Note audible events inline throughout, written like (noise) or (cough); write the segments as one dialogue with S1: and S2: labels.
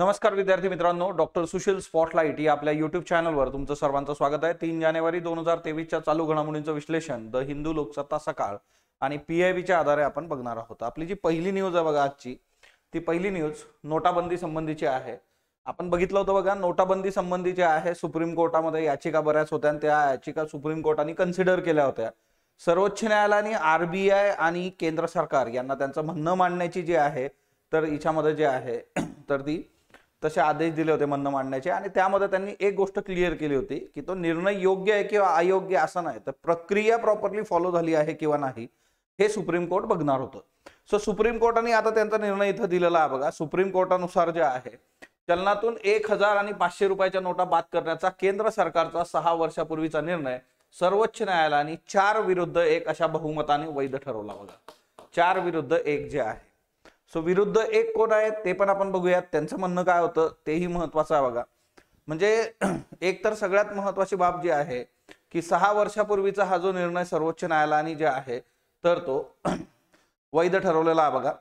S1: नमस्कार विद्यार्थी मित्रांनो डॉक्टर सुशील स्पॉटलाईट या आपल्या युट्यूब चॅनलवर तुमचं सर्वांचं स्वागत आहे तीन जानेवारी दोन हजार तेवीसच्या चालू घडामोडींचं विश्लेषण द हिंदू लोकसत्ता सकाळ आणि पी आय वीच्या आधारे आपण बघणार आहोत आपली जी पहिली न्यूज आहे बघा आजची ती पहिली न्यूज नोटाबंदी संबंधीची आहे आपण बघितलं होतं बघा नोटाबंदी संबंधी जे आहे सुप्रीम कोर्टामध्ये याचिका बऱ्याच होत्या आणि त्या याचिका सुप्रीम कोर्टाने कन्सिडर केल्या होत्या सर्वोच्च न्यायालयाने आरबीआय आणि केंद्र सरकार यांना त्यांचं म्हणणं मांडण्याची जी आहे तर हिच्यामध्ये जे आहे तर ती तसे आदेश दिले होते म्हणणं मांडण्याचे आणि त्यामध्ये त्यांनी एक गोष्ट क्लिअर केली होती की तो निर्णय योग्य आहे किंवा अयोग्य असा नाही तर प्रक्रिया प्रॉपरली फॉलो झाली आहे किंवा नाही हे सुप्रीम कोर्ट बघणार होतं सो सुप्रीम कोर्टाने आता त्यांचा निर्णय इथं दिलेला आहे बघा सुप्रीम कोर्टानुसार जे आहे चलनातून एक हजार आणि पाचशे रुपयाच्या नोटा बाद करण्याचा केंद्र सरकारचा सहा वर्षापूर्वीचा निर्णय सर्वोच्च न्यायालयाने चार विरुद्ध एक अशा बहुमताने वैध ठरवला बघा चार विरुद्ध एक जे आहे सो विरुद्ध एक कोण आहेत ते पण आपण बघूयात त्यांचं म्हणणं काय होतं तेही महत्वाचं आहे बघा म्हणजे (clears throat) एक तर सगळ्यात महत्वाची बाब जी आहे की सहा वर्षापूर्वीचा हा जो निर्णय सर्वोच्च न्यायालयाने जे आहे तर तो (clears throat) वैध ठरवलेला आहे बघा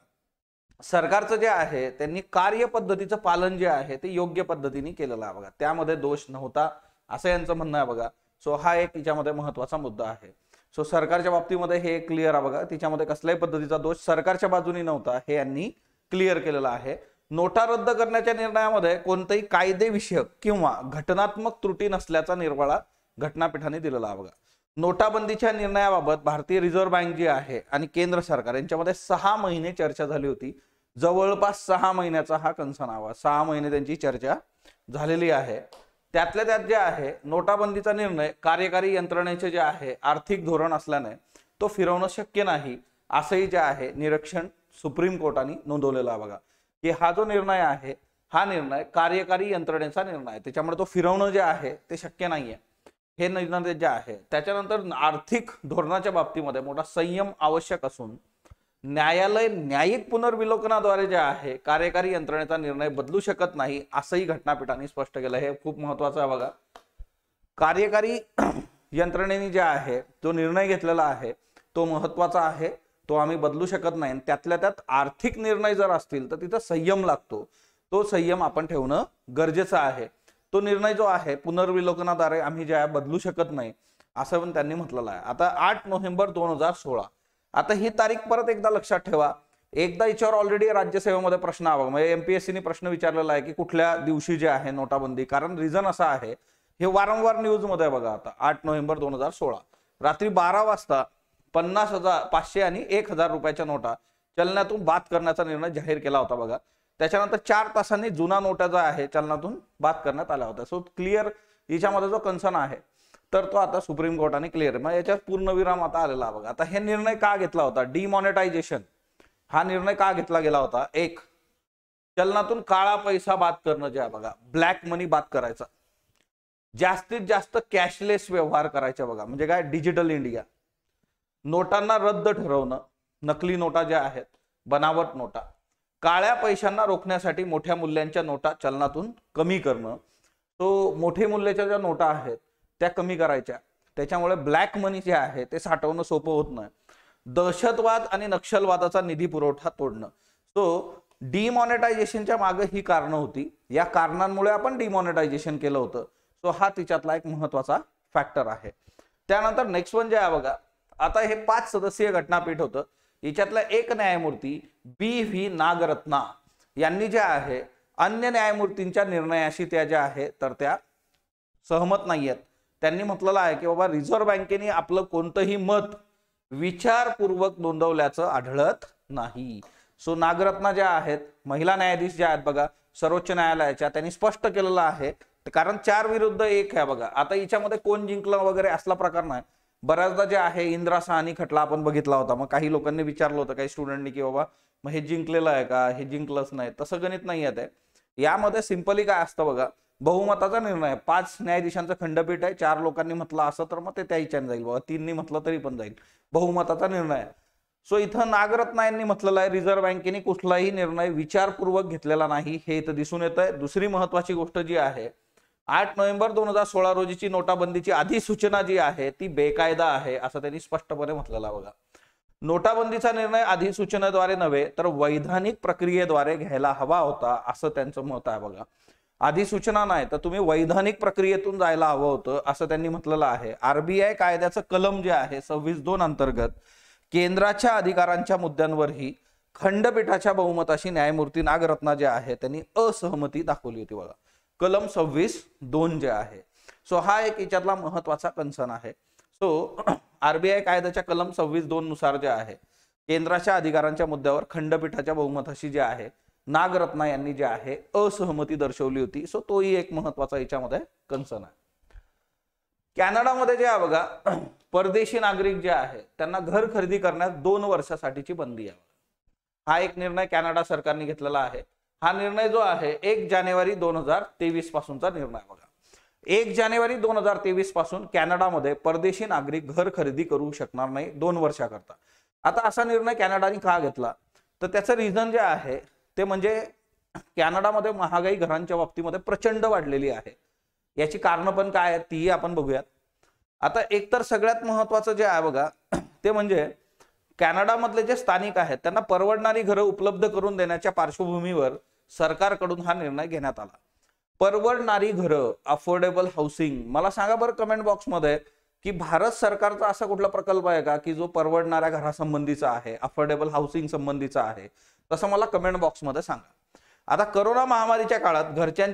S1: सरकारचं जे आहे त्यांनी कार्यपद्धतीचं पालन जे आहे ते योग्य पद्धतीने केलेलं आहे बघा त्यामध्ये दोष नव्हता असं यांचं म्हणणं आहे बघा सो हा एक याच्यामध्ये महत्वाचा मुद्दा आहे सो सरकारच्या बाबतीमध्ये हे क्लिअर आहे बघा तिच्यामध्ये कसल्याही पद्धतीचा दोष सरकारच्या बाजूने नव्हता हे यांनी क्लिअर केलेला आहे नोटा रद्द करण्याच्या निर्णयामध्ये कोणताही कायदेविषयक किंवा घटनात्मक त्रुटी नसल्याचा निर्वाळा घटनापीठाने दिलेला आहे बघा नोटाबंदीच्या निर्णयाबाबत भारतीय रिझर्व्ह बँक जी आहे आणि केंद्र सरकार यांच्यामध्ये सहा महिने चर्चा झाली होती जवळपास सहा महिन्याचा हा कन्सर्न हवा सहा महिने त्यांची चर्चा झालेली आहे त्यातल्या त्यात जे आहे नोटाबंदीचा निर्णय कार्यकारी यंत्रणेचे जे आहे आर्थिक धोरण असल्याने तो फिरवणं शक्य नाही असंही जे आहे निरीक्षण सुप्रीम कोर्टाने नोंदवलेला आहे बघा की हा जो निर्णय आहे हा निर्णय कार्यकारी यंत्रणेचा निर्णय आहे त्याच्यामुळे तो फिरवणं जे आहे ते शक्य नाही हे निर्णय जे आहे त्याच्यानंतर आर्थिक धोरणाच्या बाबतीमध्ये मोठा संयम आवश्यक असून न्यायालय न्यायिक पुनर्विलोकनाद्वारे जे आहे कार्यकारी यंत्रणेचा निर्णय बदलू शकत नाही असंही घटनापीठाने स्पष्ट केलं हे खूप महत्वाचं आहे बघा कार्यकारी (clears throat) यंत्रणेने जे आहे जो निर्णय घेतलेला आहे तो महत्वाचा आहे तो आम्ही बदलू शकत नाही त्यातल्या त्यात आर्थिक निर्णय जर असतील तर तिथं संयम लागतो तो संयम आपण ठेवणं गरजेचं आहे तो निर्णय जो आहे पुनर्विलोकनाद्वारे आम्ही जे आहे बदलू शकत नाही असं पण त्यांनी म्हटलेलं आहे आता आठ नोव्हेंबर दोन हजार सोळा आता ही तारीख परत एकदा लक्षात ठेवा एकदा याच्यावर ऑलरेडी राज्यसेवेमध्ये प्रश्न आवा म्हणजे एमपीएससीने प्रश्न विचारलेला आहे की कुठल्या दिवशी जे आहे नोटाबंदी कारण रिझन असा आहे हे वारंवार न्यूजमध्ये बघा आता आठ नोव्हेंबर दोन हजार सोळा रात्री बारा वाजता पन्नास हजार पाचशे आणि एक हजार रुपयाच्या नोटा चलनातून बात करण्याचा निर्णय जाहीर केला होता बघा त्याच्यानंतर चार तासांनी जुना नोटा जो आहे चलनातून बात करण्यात आला होता सो क्लिअर याच्यामध्ये जो कन्सर्न आहे तर तो आता सुप्रीम कोर्टाने क्लिअर मग याच्यात पूर्णविराम आता आलेला बघा आता हे निर्णय का घेतला होता डिमॉनिटायझेशन हा निर्णय का घेतला गेला होता एक चलनातून काळा पैसा बाद करणं जे आहे बघा ब्लॅक मनी बाद करायचा जास्तीत जास्त कॅशलेस व्यवहार करायचा बघा म्हणजे काय डिजिटल इंडिया नोटांना रद्द ठरवणं नकली नोटा ज्या आहेत बनावट नोटा काळ्या पैशांना रोखण्यासाठी मोठ्या मूल्यांच्या नोटा चलनातून कमी करणं तो मोठे मूल्याच्या ज्या नोटा आहेत त्या कमी करायच्या त्याच्यामुळे ब्लॅक मनी जे आहे ते साठवणं सोपं होत नाही दहशतवाद आणि नक्षलवादाचा निधी पुरवठा तोडणं सो डिमॉनिटायझेशनच्या मागे ही कारणं होती या कारणांमुळे आपण डिमॉनिटायझेशन केलं होतं सो हा तिच्यातला एक महत्वाचा फॅक्टर आहे त्यानंतर नेक्स्ट वन जे आहे बघा आता हे पाच सदस्यीय घटनापीठ होतं याच्यातला एक न्यायमूर्ती बी व्ही नागरत्ना यांनी जे आहे अन्य न्यायमूर्तींच्या निर्णयाशी त्या ज्या आहे तर त्या सहमत नाही आहेत त्यांनी म्हटलेलं आहे की बाबा रिझर्व्ह बँकेने आपलं कोणतंही मत विचारपूर्वक नोंदवल्याचं आढळत नाही सो नागरत्न ज्या आहेत महिला न्यायाधीश ज्या आहेत बघा सर्वोच्च न्यायालयाच्या त्यांनी स्पष्ट केलेलं आहे कारण चार विरुद्ध एक आहे बघा आता याच्यामध्ये कोण जिंकलं वगैरे असला प्रकार नाही बऱ्याचदा जे आहे इंद्रा साहनी खटला आपण बघितला होता मग काही लोकांनी विचारलं होतं काही स्टुडंटनी की बाबा मग हे जिंकलेलं आहे का हे जिंकलंच नाही तसं गणित नाही आहे यामध्ये सिम्पली काय असतं बघा बहुमताचा निर्णय आहे पाच न्यायाधीशांचं खंडपीठ आहे चार लोकांनी म्हटलं असं तर मग ते त्या हिच्याने जाईल बाबा तीननी म्हटलं तरी पण जाईल बहुमताचा निर्णय सो इथं नागरत्ना यांनी म्हटलेलं आहे रिझर्व्ह बँकेने कुठलाही निर्णय विचारपूर्वक घेतलेला नाही हे इथं दिसून येत आहे दुसरी महत्वाची गोष्ट जी आहे आठ नोव्हेंबर दोन हजार सोळा रोजीची नोटाबंदीची अधिसूचना जी आहे ती बेकायदा आहे असं त्यांनी स्पष्टपणे म्हटलेला बघा नोटाबंदीचा निर्णय अधिसूचनेद्वारे नव्हे तर वैधानिक प्रक्रियेद्वारे घ्यायला हवा होता असं त्यांचं मत आहे बघा आधी सूचना नाही तर तुम्ही वैधानिक प्रक्रियेतून जायला हवं होतं असं त्यांनी म्हटलेलं आहे आरबीआय कायद्याचं कलम जे आहे सव्वीस दोन अंतर्गत केंद्राच्या अधिकारांच्या मुद्द्यांवरही खंडपीठाच्या बहुमताशी न्यायमूर्ती नागरत्ना जे आहे त्यांनी असहमती दाखवली होती बघा कलम सव्वीस दोन जे आहे सो हा एक याच्यातला महत्वाचा कन्सर्न आहे सो (clears throat) आरबीआय कायद्याच्या कलम सव्वीस दोन नुसार जे आहे केंद्राच्या अधिकारांच्या मुद्द्यावर खंडपीठाच्या बहुमताशी जे आहे नागरत्ना यांनी जे आहे असहमती दर्शवली होती सो तोही एक महत्वाचा याच्यामध्ये कन्सर्न आहे कॅनडामध्ये जे आहे बघा (clears throat) परदेशी नागरिक जे आहे त्यांना घर खरेदी करण्यास दोन वर्षासाठीची बंदी आहे हा एक निर्णय कॅनडा सरकारने घेतलेला आहे हा निर्णय जो आहे एक जानेवारी दोन हजार तेवीस पासूनचा निर्णय बघा एक जानेवारी दोन हजार तेवीस पासून कॅनडामध्ये परदेशी नागरिक घर खरेदी करू शकणार नाही दोन वर्षाकरता आता असा निर्णय कॅनडाने का घेतला तर त्याचं रिझन जे आहे ते म्हणजे कॅनडामध्ये महागाई घरांच्या बाबतीमध्ये प्रचंड वाढलेली आहे याची कारणं पण काय आहेत तीही आपण बघूयात आता एकतर सगळ्यात महत्वाचं जे आहे बघा ते म्हणजे कॅनडामधले जे स्थानिक आहेत त्यांना परवडणारी घरं उपलब्ध करून देण्याच्या पार्श्वभूमीवर सरकारकडून हा निर्णय घेण्यात आला परवडणारी घरं अफोर्डेबल हाऊसिंग मला सांगा बरं कमेंट बॉक्समध्ये की भारत सरकारचा असा कुठला प्रकल्प आहे का की जो परवडणाऱ्या घरासंबंधीचा आहे अफोर्डेबल हाऊसिंग संबंधीचा आहे तसं मला कमेंट बॉक्समध्ये सांगा आता करोना महामारीच्या काळात घरच्या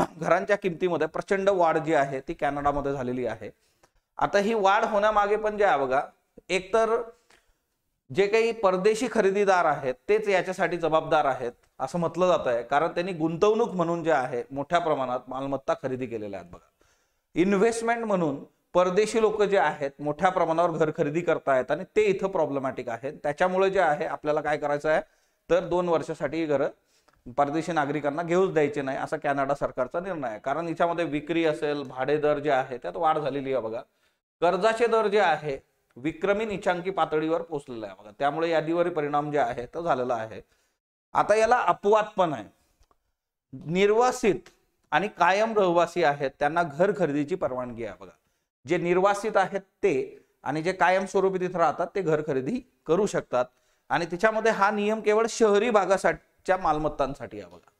S1: (coughs) घरांच्या किमतीमध्ये प्रचंड वाढ जी आहे ती कॅनडामध्ये झालेली आहे आता ही वाढ होण्यामागे पण जे आहे बघा एकतर जे काही परदेशी खरेदीदार आहेत तेच याच्यासाठी जबाबदार आहेत असं म्हटलं जात आहे कारण त्यांनी गुंतवणूक म्हणून जे आहे मोठ्या प्रमाणात मालमत्ता खरेदी केलेल्या आहेत बघा इन्व्हेस्टमेंट म्हणून परदेशी लोक जे आहेत मोठ्या प्रमाणावर घर खरेदी करतायत आणि ते इथं प्रॉब्लेमॅटिक आहेत त्याच्यामुळे जे आहे आपल्याला काय करायचं आहे तर दोन वर्षासाठी घरं परदेशी नागरिकांना घेऊच द्यायचे नाही असा कॅनडा सरकारचा निर्णय आहे कारण याच्यामध्ये विक्री असेल भाडे दर जे आहे त्यात वाढ झालेली आहे बघा कर्जाचे दर जे आहे विक्रमी निचांकी पातळीवर पोहोचलेलं आहे बघा त्यामुळे यादीवर परिणाम जे आहे तो झालेला आहे आता याला अपवाद पण आहे निर्वासित आणि कायम रहिवासी आहेत त्यांना घर खरेदीची परवानगी आहे बघा जे निर्वासित आहेत ते आणि जे कायमस्वरूपी तिथं राहतात ते घर खरेदी करू शकतात आणि त्याच्यामध्ये हा नियम केवळ शहरी भागासाठीच्या मालमत्तांसाठी आहे बघा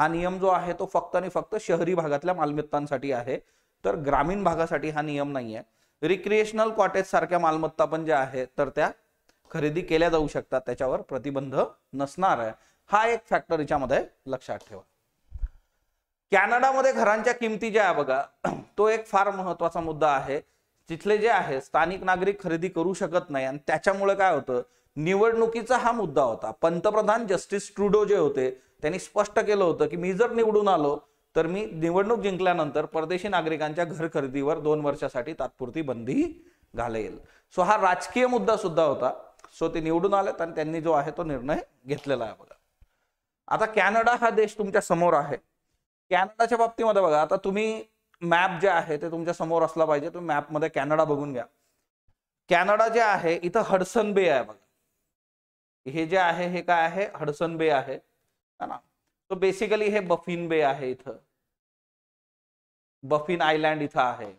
S1: हा नियम जो आहे तो फक्त आणि फक्त शहरी भागातल्या मालमत्तांसाठी आहे तर ग्रामीण भागासाठी हा नियम नाही आहे रिक्रिएशनल कॉटेज सारख्या मालमत्ता पण ज्या आहेत तर त्या खरेदी केल्या जाऊ शकतात त्याच्यावर प्रतिबंध नसणार आहे हा एक फॅक्टर याच्यामध्ये लक्षात ठेवा कॅनडामध्ये घरांच्या किमती ज्या बघा (clears throat) तो एक फार महत्वाचा मुद्दा आहे तिथले जे आहे स्थानिक नागरिक खरेदी करू शकत नाही आणि त्याच्यामुळे काय होतं निवडणुकीचा हा मुद्दा होता पंतप्रधान जस्टिस ट्रुडो जे होते त्यांनी स्पष्ट केलं होतं की मी जर निवडून आलो तर मी निवडणूक जिंकल्यानंतर परदेशी नागरिकांच्या घर खरेदीवर दोन वर्षासाठी तात्पुरती बंदी घालेल सो हा राजकीय मुद्दा सुद्धा होता सो ते निवडून आलेत आणि त्यांनी जो आहे तो निर्णय घेतलेला आहे बघा आता कॅनडा हा देश तुमच्या समोर आहे कॅनडाच्या बाबतीमध्ये बघा आता तुम्ही मॅप जे आहे ते तुमच्या समोर असला पाहिजे तुम्ही मॅपमध्ये कॅनडा बघून घ्या कॅनडा जे आहे इथं हडसन बे आहे बघा हे जे आहे हे काय आहे हडसन बे आहे है ना तो बेसिकली हे बफिन बे आहे इथं बफिन आयलँड इथं आहे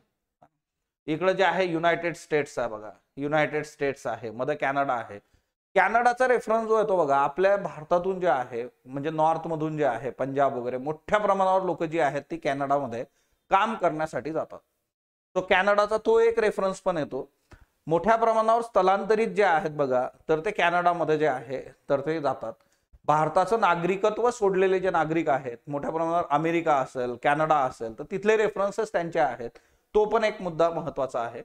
S1: इकडं जे आहे युनायटेड स्टेट्स आहे बघा युनायटेड स्टेट्स आहे मध्ये कॅनडा आहे कॅनडाचा रेफरन्स जो आहे तो बघा आपल्या भारतातून जे आहे म्हणजे नॉर्थमधून जे आहे पंजाब वगैरे मोठ्या प्रमाणावर लोक जी आहेत ती कॅनडामध्ये काम करण्यासाठी जातात तो कॅनडाचा तो एक रेफरन्स पण येतो मोठ्या प्रमाणावर स्थलांतरित जे आहेत बघा तर ते कॅनडामध्ये जे आहे तर ते जातात भारताचं नागरिकत्व सोडलेले जे नागरिक आहेत मोठ्या प्रमाणावर अमेरिका असेल कॅनडा असेल तर तिथले रेफरन्सेस त्यांचे आहेत तो पण एक मुद्दा महत्वाचा आहे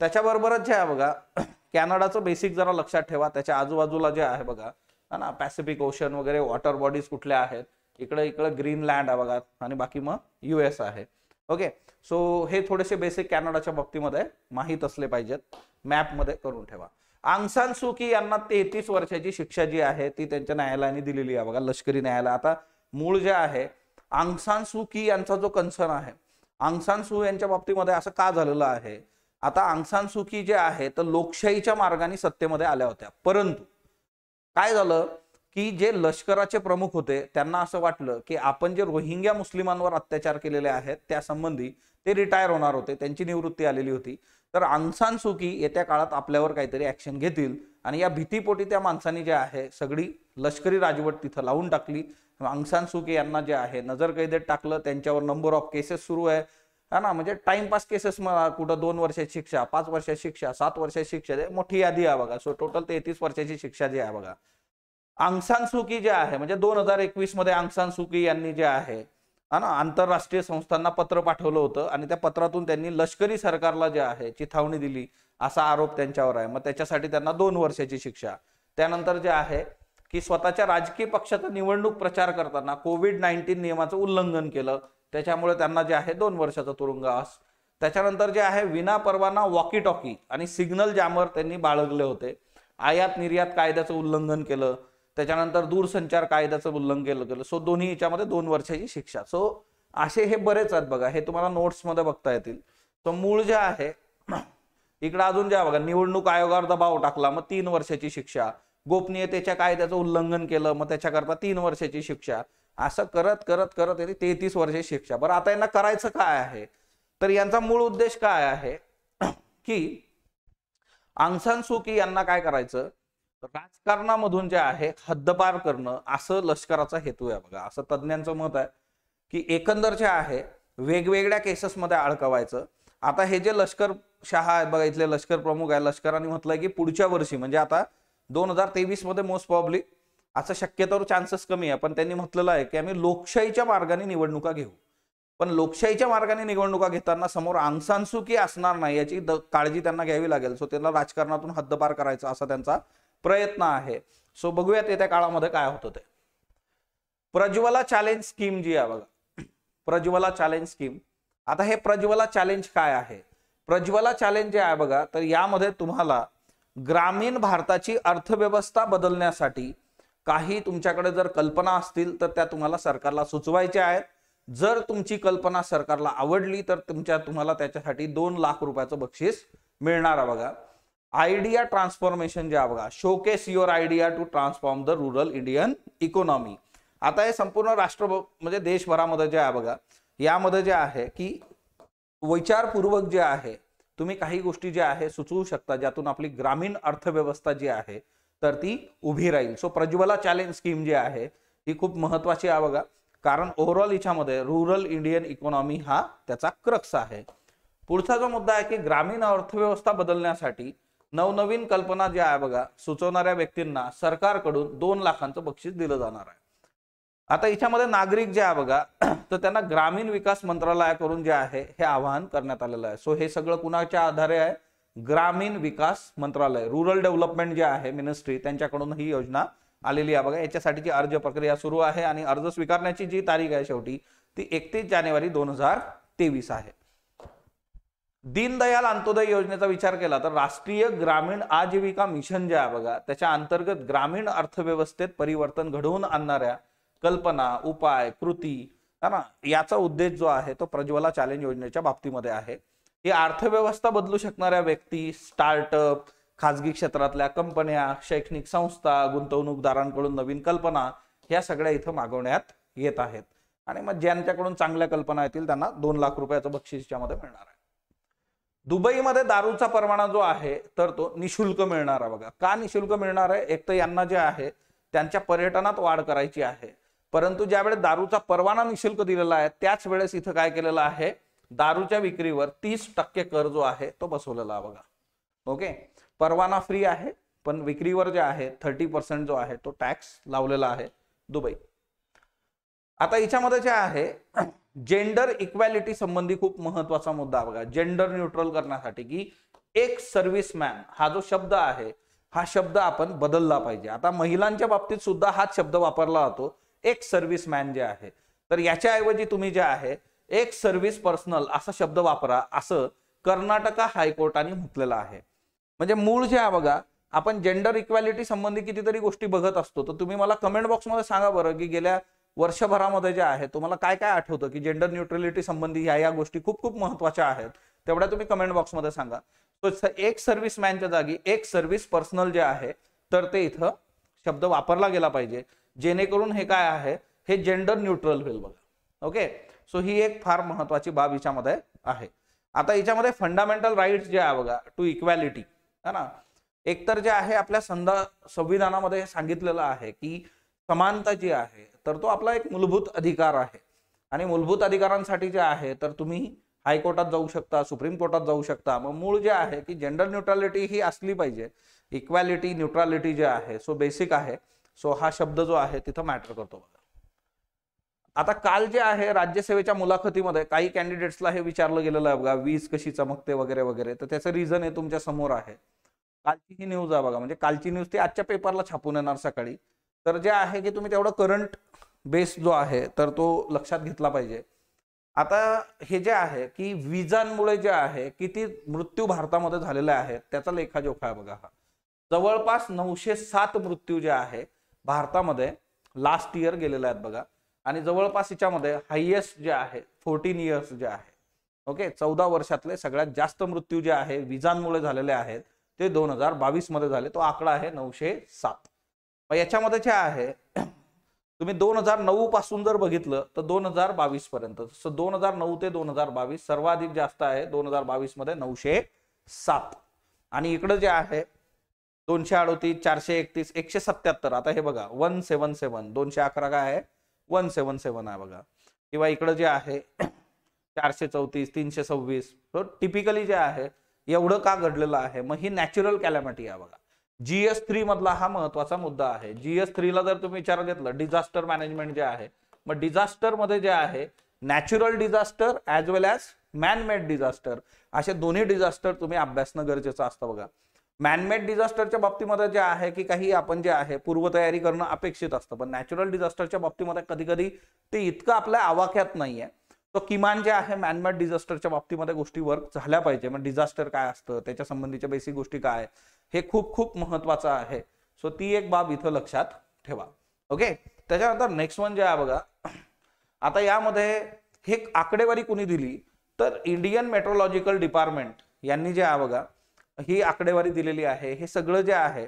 S1: त्याच्याबरोबरच जे आहे बघा (clears throat) कॅनडाचं बेसिक जरा लक्षात ठेवा त्याच्या आजूबाजूला जे आहे बघा हा ना पॅसिफिक ओशन वगैरे वॉटर बॉडीज कुठल्या आहेत इकडे इकडे ग्रीनलँड आहे बघा आणि बाकी मग युएस आहे ओके सो हे थोडेसे बेसिक कॅनडाच्या बाबतीमध्ये माहीत असले पाहिजेत मॅपमध्ये करून ठेवा आंगसान सुकी यांना तेहतीस वर्षाची शिक्षा जी आहे ती त्यांच्या न्यायालयाने दिलेली आहे बघा लष्करी न्यायालय आता मूळ जे आहे आंगसान सुकी यांचा जो कन्सर्न आहे आंगसान सु यांच्या बाबतीमध्ये असं का झालेलं आहे आता अंगसान सुखी जे आहे तर लोकशाहीच्या मार्गाने सत्तेमध्ये आल्या होत्या परंतु काय झालं की जे लष्कराचे प्रमुख होते त्यांना असं वाटलं की आपण जे रोहिंग्या मुस्लिमांवर अत्याचार केलेले आहेत त्यासंबंधी ते रिटायर होणार होते त्यांची निवृत्ती आलेली होती तर अंगसान सुकी येत्या काळात आपल्यावर काहीतरी ऍक्शन घेतील आणि या भीतीपोटी त्या माणसाने जे आहे सगळी लष्करी राजवट तिथं लावून टाकली अंगसान सुखी यांना जे आहे नजरकैदेत टाकलं त्यांच्यावर नंबर ऑफ केसेस सुरू आहे हा ना म्हणजे टाइमपास केसेस मला कुठं दोन वर्षाची शिक्षा पाच वर्षाची शिक्षा सात वर्षाची शिक्षा मोठी यादी आहे बघा सो टोटल तेहतीस वर्षाची शिक्षा जी आहे बघा आंगसान सुकी जे आहे म्हणजे दोन हजार एकवीस मध्ये आंगसान सुकी यांनी जे आहे हा ना आंतरराष्ट्रीय संस्थांना पत्र पाठवलं होतं आणि त्या पत्रातून त्यांनी लष्करी सरकारला जे आहे चिथावणी दिली असा आरोप त्यांच्यावर आहे मग त्याच्यासाठी त्यांना दोन वर्षाची शिक्षा त्यानंतर जे आहे की स्वतःच्या राजकीय पक्षाचा निवडणूक प्रचार करताना कोविड नाईन्टीन नियमाचं उल्लंघन केलं त्याच्यामुळे त्यांना जे आहे दोन वर्षाचा तुरुंगास त्याच्यानंतर जे आहे विना परवाना वॉकी टॉकी आणि सिग्नल जॅमर त्यांनी बाळगले होते आयात निर्यात कायद्याचं उल्लंघन केलं त्याच्यानंतर दूरसंचार कायद्याचं उल्लंघन केलं गेलं सो दोन्ही याच्यामध्ये दोन वर्षाची शिक्षा सो असे हे बरेच आहेत बघा हे तुम्हाला नोट्समध्ये बघता येतील सो मूळ जे आहे (clears throat) इकडं अजून जे बघा निवडणूक आयोगावर दबाव टाकला मग तीन वर्षाची शिक्षा गोपनीयतेच्या कायद्याचं उल्लंघन केलं मग त्याच्याकरता तीन वर्षाची शिक्षा असं करत करत करत येते तेहतीस वर्षे शिक्षा बरं आता यांना करायचं काय आहे तर यांचा मूळ उद्देश काय आहे (clears throat) की आंगसान सुकी यांना काय करायचं राजकारणामधून जे आहे हद्दपार करणं असं लष्कराचा हेतू आहे बघा असं तज्ज्ञांचं मत आहे की एकंदर जे आहे वेगवेगळ्या केसेसमध्ये अडकवायचं आता हे जे लष्कर शहा आहे बघा इथले लष्कर प्रमुख आहे लष्कराने म्हटलंय की पुढच्या वर्षी म्हणजे आता दोन हजार तेवीस मध्ये मोस्ट पॉब्लिक असं शक्यतोवर चान्सेस कमी आहे पण त्यांनी म्हटलेलं आहे की आम्ही लोकशाहीच्या मार्गाने निवडणुका घेऊ पण लोकशाहीच्या मार्गाने निवडणुका घेताना समोर की असणार नाही याची काळजी त्यांना घ्यावी लागेल सो त्यांना राजकारणातून हद्दपार करायचा असा त्यांचा प्रयत्न आहे सो बघूयात येत्या काळामध्ये काय होतं ते प्रज्वला चॅलेंज स्कीम जी आहे बघा प्रज्वला चॅलेंज स्कीम आता हे प्रज्वला चॅलेंज काय आहे प्रज्वला चॅलेंज जे आहे बघा तर यामध्ये तुम्हाला ग्रामीण भारताची अर्थव्यवस्था बदलण्यासाठी काही तुमच्याकडे जर कल्पना असतील तर त्या तुम्हाला सरकारला सुचवायच्या आहेत जर तुमची कल्पना सरकारला आवडली तर तुमच्या तुम्हाला त्याच्यासाठी दोन लाख रुपयाचं बक्षीस मिळणार आहे बघा आयडिया ट्रान्सफॉर्मेशन जे आहे बघा showcase your idea to transform the rural Indian economy आता हे संपूर्ण राष्ट्र म्हणजे देशभरामध्ये जे आहे बघा यामध्ये जे आहे की विचारपूर्वक जे आहे तुम्ही काही गोष्टी ज्या आहे सुचवू शकता ज्यातून आपली ग्रामीण अर्थव्यवस्था जी आहे तर ती उभी राहील सो प्रज्वला चॅलेंज स्कीम जी आहे ती खूप महत्वाची आहे बघा कारण ओव्हरऑल याच्यामध्ये रुरल इंडियन इकॉनॉमी हा त्याचा क्रक्स आहे पुढचा जो मुद्दा आहे की ग्रामीण अर्थव्यवस्था बदलण्यासाठी नवनवीन कल्पना ज्या आहे बघा सुचवणाऱ्या व्यक्तींना सरकारकडून दोन लाखांचं बक्षीस दिलं जाणार आहे आता याच्यामध्ये नागरिक जे आहे बघा (clears throat) तर त्यांना ग्रामीण विकास मंत्रालयाकडून जे आहे हे आवाहन करण्यात आलेलं आहे सो हे सगळं कुणाच्या आधारे आहे ग्रामीण विकास मंत्रालय रुरल डेव्हलपमेंट जे आहे मिनिस्ट्री त्यांच्याकडून ही योजना आलेली आहे बघा याच्यासाठीची अर्ज प्रक्रिया सुरू आहे आणि अर्ज स्वीकारण्याची जी तारीख आहे शेवटी ती एकतीस जानेवारी दोन हजार तेवीस आहे दीनदयाल अंत्योदय योजनेचा विचार केला तर राष्ट्रीय ग्रामीण आजीविका मिशन जे आहे बघा त्याच्या अंतर्गत ग्रामीण अर्थव्यवस्थेत परिवर्तन घडवून आणणाऱ्या कल्पना उपाय कृती है ना याचा उद्देश जो आहे तो प्रज्वला चॅलेंज योजनेच्या बाबतीमध्ये आहे ही अर्थव्यवस्था बदलू शकणाऱ्या व्यक्ती स्टार्टअप खाजगी क्षेत्रातल्या कंपन्या शैक्षणिक संस्था गुंतवणूकदारांकडून नवीन कल्पना ह्या सगळ्या इथं मागवण्यात येत आहेत आणि मग ज्यांच्याकडून चांगल्या कल्पना येतील त्यांना दोन लाख रुपयाचं बक्षीस यामध्ये मिळणार आहे दुबईमध्ये दारूचा परवाना जो आहे तर तो निशुल्क मिळणार आहे बघा का निशुल्क मिळणार आहे एक तर यांना जे आहे त्यांच्या पर्यटनात वाढ करायची आहे परंतु ज्यावेळेस दारूचा परवाना निशुल्क दिलेला आहे त्याच वेळेस इथं काय केलेलं आहे दारूच्या विक्रीवर तीस टक्के कर जो आहे तो बसवलेला बघा ओके परवाना फ्री आहे पण विक्रीवर जे आहे थर्टी पर्सेंट जो आहे तो टॅक्स लावलेला आहे दुबई आता याच्यामध्ये जे आहे जेंडर (clears throat) इक्वॅलिटी संबंधी खूप महत्वाचा मुद्दा बघा जेंडर न्यूट्रल करण्यासाठी की एक सर्व्हिसमॅन हा जो शब्द आहे हा शब्द आपण बदलला पाहिजे आता महिलांच्या बाबतीत सुद्धा हाच शब्द वापरला जातो एक सर्व्हिसमॅन जे आहे तर याच्याऐवजी तुम्ही जे आहे एक सर्व्हिस पर्सनल असा शब्द वापरा असं कर्नाटका हायकोर्टाने म्हटलेलं आहे म्हणजे मूळ जे आहे बघा आपण जेंडर इक्वॅलिटी संबंधी कितीतरी गोष्टी बघत असतो तर तुम्ही मला कमेंट बॉक्समध्ये सांगा बरं की गेल्या वर्षभरामध्ये जे आहे तुम्हाला काय काय आठवतं की जेंडर न्यूट्रलिटी संबंधी ह्या या गोष्टी खूप खूप महत्वाच्या आहेत तेवढ्या तुम्ही कमेंट बॉक्समध्ये सांगा सो एक सर्व्हिस मॅनच्या जागी एक सर्व्हिस पर्सनल जे आहे तर ते इथं शब्द वापरला गेला पाहिजे जेणेकरून हे काय आहे हे जेंडर न्यूट्रल होईल बघा ओके सो ही एक फार महत्वाची बाब हिच्यामध्ये आहे आता याच्यामध्ये फंडामेंटल राईट्स जे आहे बघा टू इक्वॅलिटी है ना एकतर जे आहे आपल्या संधा संविधानामध्ये सांगितलेलं आहे की समानता जी आहे तर तो आपला एक मूलभूत अधिकार आहे आणि मूलभूत अधिकारांसाठी जे आहे तर तुम्ही हायकोर्टात जाऊ शकता सुप्रीम कोर्टात जाऊ शकता मग मूळ जे आहे की जेंडर न्यूट्रॅलिटी ही असली पाहिजे इक्वॅलिटी न्यूट्रॅलिटी जे आहे सो बेसिक आहे सो हा शब्द जो आहे तिथं मॅटर करतो आता काल जे आहे राज्यसेवेच्या मुलाखतीमध्ये काही कॅन्डिडेट्सला हे विचारलं गेलेलं आहे बघा वीज कशी चमकते वगैरे वगैरे तर त्याचं रिझन हे तुमच्या समोर आहे कालची ही न्यूज आहे बघा म्हणजे कालची न्यूज ती आजच्या पेपरला छापून येणार सकाळी तर जे आहे की तुम्ही तेवढं करंट बेस जो आहे तर तो लक्षात घेतला पाहिजे आता हे जे आहे की विजांमुळे जे आहे किती मृत्यू भारतामध्ये झालेले आहेत त्याचा लेखाजोखा आहे बघा हा जवळपास नऊशे सात मृत्यू जे आहे भारतामध्ये लास्ट इयर गेलेले आहेत बघा आणि जवळपास हिच्यामध्ये हायएस्ट जे आहे फोर्टीन इयर्स जे आहे ओके चौदा वर्षातले सगळ्यात जास्त मृत्यू जे आहे विजांमुळे झालेले आहेत ते दोन हजार बावीस मध्ये झाले तो आकडा आहे नऊशे सात मग याच्यामध्ये जे आहे (clears throat) तुम्ही दोन हजार नऊ पासून जर बघितलं तर दोन हजार बावीस पर्यंत दोन हजार नऊ ते दोन हजार बावीस सर्वाधिक जास्त आहे दोन हजार बावीस मध्ये नऊशे सात आणि इकडं जे आहे दोनशे अडोतीस चारशे एकतीस एकशे सत्याहत्तर आता हे बघा वन सेवन सेवन दोनशे अकरा काय आहे वन सेवन सेवन आहे बघा किंवा इकडं जे आहे चारशे चौतीस तीनशे सव्वीस टिपिकली जे आहे एवढं का घडलेलं आहे मग ही नॅचरल कॅलॅमिटी आहे बघा जीएस थ्री मधला हा महत्वाचा मुद्दा आहे जीएस थ्रीला जर तुम्ही विचार घेतलं डिझास्टर मॅनेजमेंट जे आहे मग डिझास्टर मध्ये जे आहे natural disaster as well as manmade disaster असे दोन्ही डिझास्टर तुम्ही अभ्यासणं गरजेचं असतं बघा मॅनमेड डिझास्टरच्या बाबतीमध्ये जे आहे की काही आपण जे आहे पूर्वतयारी करणं अपेक्षित असतं पण नॅचरल डिझास्टरच्या बाबतीमध्ये कधी कधी ते इतकं आपल्या आवाक्यात नाही आहे तो किमान जे आहे मॅनमेड डिझास्टरच्या बाबतीमध्ये गोष्टी वर्क झाल्या पाहिजे मग डिझास्टर काय असतं त्याच्या संबंधीच्या बेसिक गोष्टी काय हे खूप खूप महत्वाचं आहे सो ती एक बाब इथं लक्षात ठेवा ओके त्याच्यानंतर नेक्स्ट वन जे आहे बघा आता यामध्ये हे आकडेवारी कुणी दिली तर इंडियन मेट्रोलॉजिकल डिपार्टमेंट यांनी जे आहे बघा ही आकडेवारी दिलेली आहे हे सगळं जे आहे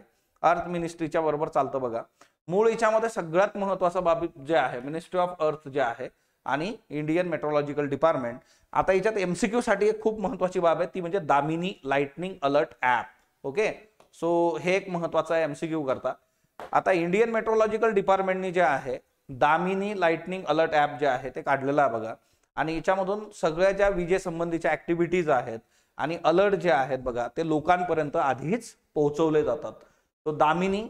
S1: अर्थ मिनिस्ट्रीच्या बरोबर चालतं बघा मूळ याच्यामध्ये सगळ्यात महत्वाचं बाब जे आहे मिनिस्ट्री ऑफ अर्थ जे आहे आणि इंडियन मेट्रोलॉजिकल डिपार्टमेंट आता याच्यात एमसीक्यू साठी एक खूप महत्वाची बाब आहे ती म्हणजे Damini lightning alert app okay so हे एक महत्वाचं आहे एमसीक्यू करता आता इंडियन मेट्रोलॉजिकल डिपार्टमेंटनी जे आहे दामिनी लाइटनिंग अलर्ट ऍप जे आहे ते काढलेलं आहे बघा आणि याच्यामधून सगळ्या ज्या विजेसंबंधीच्या ऍक्टिव्हिटीज आहेत आणि अलर्ट जे आहेत बघा ते लोकांपर्यंत आधीच पोहोचवले जातात तो दामिनी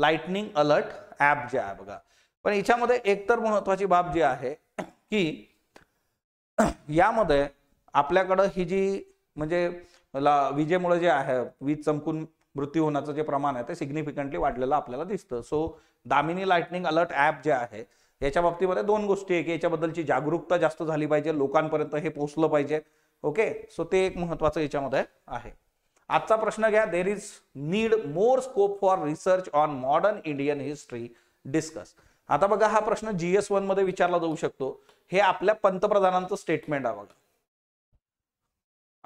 S1: लाइटनिंग अलर्ट ऍप जे आहे बघा पण याच्यामध्ये एकतर महत्वाची बाब जी आहे की यामध्ये आपल्याकडं ही जी म्हणजे विजेमुळे जे आहे वीज चमकून मृत्यू होण्याचं जे प्रमाण आहे ते सिग्निफिकंटली वाढलेलं आपल्याला दिसतं so Damini lightning alert app जे आहे याच्या बाबतीमध्ये दोन गोष्टी आहे की याच्याबद्दलची जागरूकता जास्त झाली पाहिजे लोकांपर्यंत हे पोचलं पाहिजे ओके सो ते एक महत्वाचं याच्यामध्ये आहे आजचा प्रश्न घ्या there is need more scope for research on modern Indian history discuss आता बघा हा प्रश्न जीएस वन मध्ये विचारला जाऊ शकतो हे आपल्या पंतप्रधानांचं स्टेटमेंट आहे बघा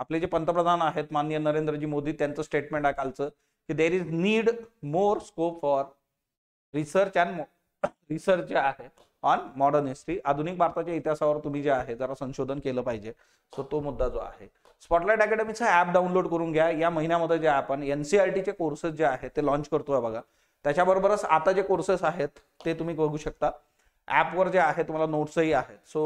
S1: आपले जे पंतप्रधान आहेत माननीय नरेंद्रजी मोदी त्यांचं स्टेटमेंट आहे कालचं की there is need more scope for research and research जे आहे ऑन मॉडर्न हिस्ट्री आधुनिक भारताच्या इतिहासावर तुम्ही जे आहे जरा संशोधन केलं पाहिजे सो तो मुद्दा जो आहे स्पॉटलाईट अकॅडमीचं ॲप डाउनलोड करून घ्या या महिन्यामध्ये जे आपण एन सी आर टीचे कोर्सेस जे आहेत ते लॉन्च करतोय बघा त्याच्याबरोबरच आता जे कोर्सेस आहेत ते तुम्ही बघू शकता ॲपवर जे आहे तुम्हाला नोट्सही आहेत सो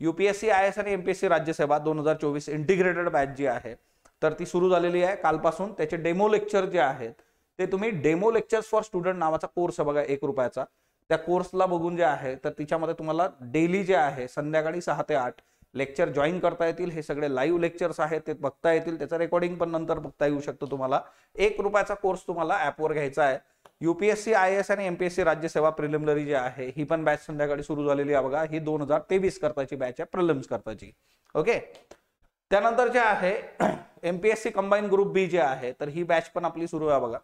S1: युपीएससी आय एस आणि एमपीएससी राज्यसेवा दोन हजार चोवीस इंटिग्रेटेड बॅच जी आहे तर ती सुरू झालेली आहे कालपासून त्याचे डेमो लेक्चर जे आहेत ते तुम्ही डेमो लेक्चर्स फॉर स्टुडंट नावाचा कोर्स आहे बघा एक रुपयाचा त्या कोर्सला बघून जे आहे तर तिच्यामध्ये तुम्हाला डेली जे आहे संध्याकाळी सहा ते आठ लेक्चर जॉईन करता येतील हे सगळे लाईव्ह लेक्चर्स आहेत ते बघता येतील त्याचं रेकॉर्डिंग पण नंतर बघता येऊ शकतो तुम्हाला एक रुपयाचा कोर्स तुम्हाला ऍपवर घ्यायचा आहे युपीएससी आय एस आणि एमपीएससी सेवा प्रिलिमिनरी जी आहे ही पण बॅच संध्याकाळी सुरू झालेली आहे बघा ही दोन हजार तेवीस करताची बॅच आहे प्रिलिम्स करताची ओके त्यानंतर जे आहे MPSC combine group B J आहे तर ही बॅच पण आपली सुरू आहे बघा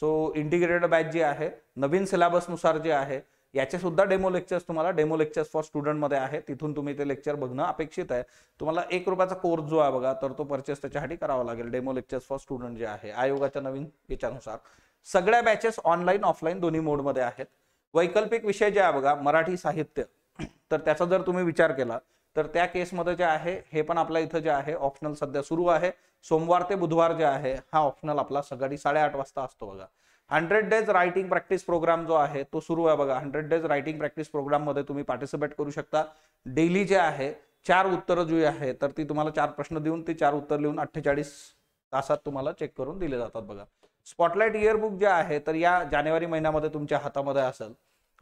S1: सो इंटिग्रेटेड बॅच जी आहे नवीन सिलेबसनुसार जे आहे याचे सुद्धा डेमो लेक्चर्स तुम्हाला डेमो लेक्चर्स फॉर स्टुडंटमध्ये आहे तिथून तुम्ही ते लेक्चर बघणं अपेक्षित आहे तुम्हाला एक रुपयाचा कोर्स जो आहे बघा तर तो परचेस त्याच्यासाठी करावा लागेल डेमो लेक्चर्स फॉर स्टुडंट जे आहे आयोगाच्या नवीन याच्यानुसार सगळ्या बॅचेस ऑनलाईन ऑफलाईन दोन्ही मोडमध्ये आहेत वैकल्पिक विषय जे आहे बघा मराठी साहित्य तर त्याचा जर तुम्ही विचार केला तर त्या केसमध्ये जे आहे हे पण आपल्या इथं जे आहे ऑप्शनल सध्या सुरू आहे सोमवार ते बुधवार जे आहे हा ऑप्शनल आपला सकाळी साडेआठ वाजता असतो बघा hundred days writing practice programme जो आहे तो सुरू आहे बघा hundred days writing practice programme मध्ये तुम्ही पार्टिसिपेट करू शकता डेली जे आहे चार उत्तरं जी आहे तर ती तुम्हाला चार प्रश्न देऊन ते चार उत्तर लिहून अठ्ठेचाळीस तासात तुम्हाला चेक करून दिले जातात बघा स्पॉटलाईट इयरबुक जे आहे तर या जानेवारी महिन्यामध्ये तुमच्या हातामध्ये असेल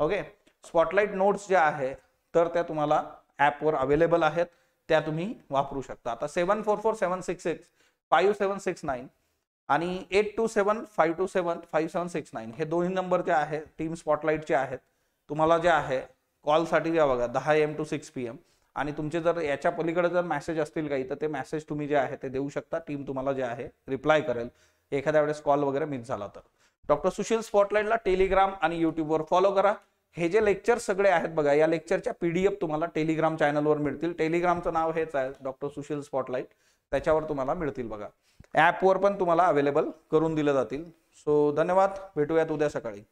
S1: ओके स्पॉटलाईट नोट्स जे आहे तर त्या तुम्हाला ॲपवर अवेलेबल आहेत त्या तुम्ही वापरू शकता आता seven four four seven six six five seven six nine आणि eight two seven five two seven five seven six nine हे दोन्ही नंबर जे आहे टीम स्पॉटलाईटचे आहेत तुम्हाला जे आहे कॉलसाठी द्या बघा दहा M to six P M आणि तुमचे जर याच्या पलीकडे जर मेसेज असतील काही तर ते मॅसेज तुम्ही जे आहे ते देऊ शकता टीम तुम्हाला जे आहे रिप्लाय करेल एखाद्या वेळेस कॉल वगैरे मिस झाला तर डॉक्टर सुशील स्पॉटलाईटला टेलिग्राम आणि युट्यूबवर फॉलो करा हे जे लेक्चर सगळे आहेत बघा या लेक्चरच्या पीडीएफ तुम्हाला टेलिग्राम चॅनलवर मिळतील टेलिग्रामचं नाव हेच आहे डॉक्टर सुशील स्पॉटलाईट त्याच्यावर तुम्हाला मिळतील बघा ॲपवर पण तुम्हाला अवेलेबल करून दिले जातील सो धन्यवाद भेटूयात उद्या सकाळी